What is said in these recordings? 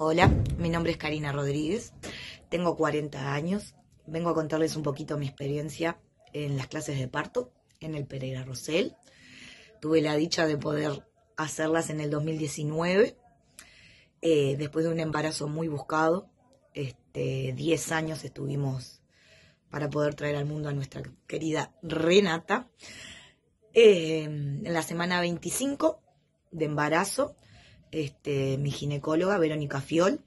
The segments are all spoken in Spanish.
Hola, mi nombre es Karina Rodríguez, tengo 40 años, vengo a contarles un poquito mi experiencia en las clases de parto en el Pereira Rosell. Tuve la dicha de poder hacerlas en el 2019, eh, después de un embarazo muy buscado. Este, 10 años estuvimos para poder traer al mundo a nuestra querida Renata. Eh, en la semana 25 de embarazo este, mi ginecóloga, Verónica Fiol,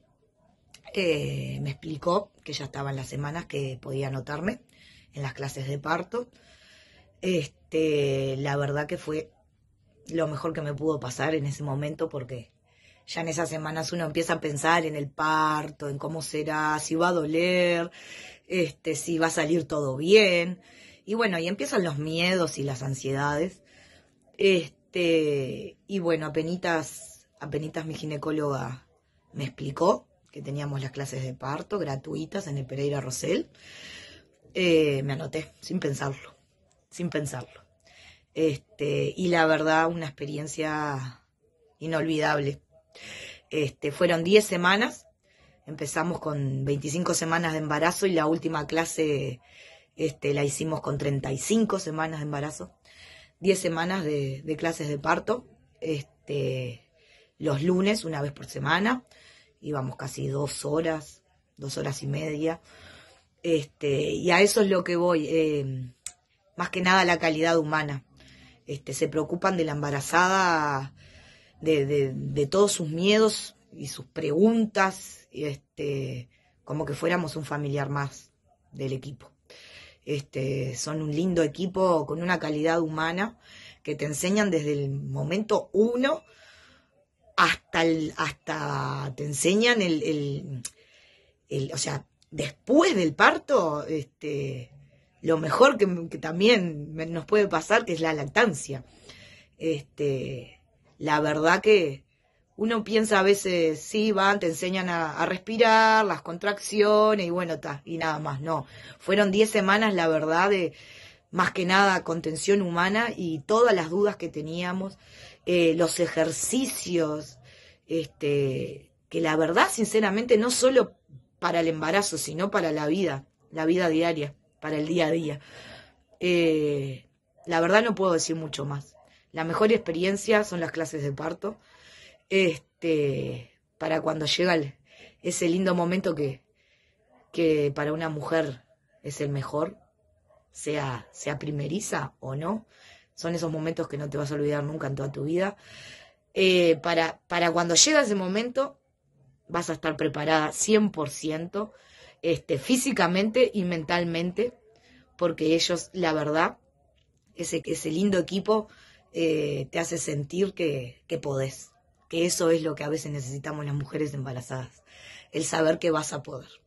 eh, me explicó que ya estaban las semanas que podía anotarme en las clases de parto. Este, la verdad que fue lo mejor que me pudo pasar en ese momento porque ya en esas semanas uno empieza a pensar en el parto, en cómo será, si va a doler, este, si va a salir todo bien. Y bueno, y empiezan los miedos y las ansiedades. Este, y bueno, apenas Apenitas mi ginecóloga me explicó que teníamos las clases de parto gratuitas en el Pereira Rosell. Eh, me anoté, sin pensarlo, sin pensarlo. Este, y la verdad, una experiencia inolvidable. Este, fueron 10 semanas, empezamos con 25 semanas de embarazo y la última clase este, la hicimos con 35 semanas de embarazo, 10 semanas de, clases de parto. Este, los lunes, una vez por semana. Íbamos casi dos horas, dos horas y media. Este, y a eso es lo que voy. Em, más que nada la calidad humana. Este, se preocupan de la embarazada, de, todos sus miedos y sus preguntas, este, como que fuéramos un familiar más del equipo. Este, son un lindo equipo con una calidad humana que te enseñan desde el momento uno hasta, el, hasta te enseñan el, o sea, después del parto, este, lo mejor que, también nos puede pasar, que es la lactancia. Este, la verdad que uno piensa a veces, sí, van, te enseñan a, respirar, las contracciones y bueno, y nada más. No, fueron 10 semanas, la verdad, de más que nada contención humana y todas las dudas que teníamos, eh, los ejercicios, este, que la verdad, sinceramente, no solo para el embarazo, sino para la vida, la vida diaria, para el día a día. Eh, la verdad no puedo decir mucho más. La mejor experiencia son las clases de parto, este, para cuando llega ese lindo momento que, que para una mujer es el mejor, sea, sea primeriza o no, son esos momentos que no te vas a olvidar nunca en toda tu vida, eh, para, cuando llega ese momento vas a estar preparada 100% este, físicamente y mentalmente, porque ellos, la verdad, ese, ese lindo equipo eh, te hace sentir que, que podés, que eso es lo que a veces necesitamos las mujeres embarazadas, el saber que vas a poder.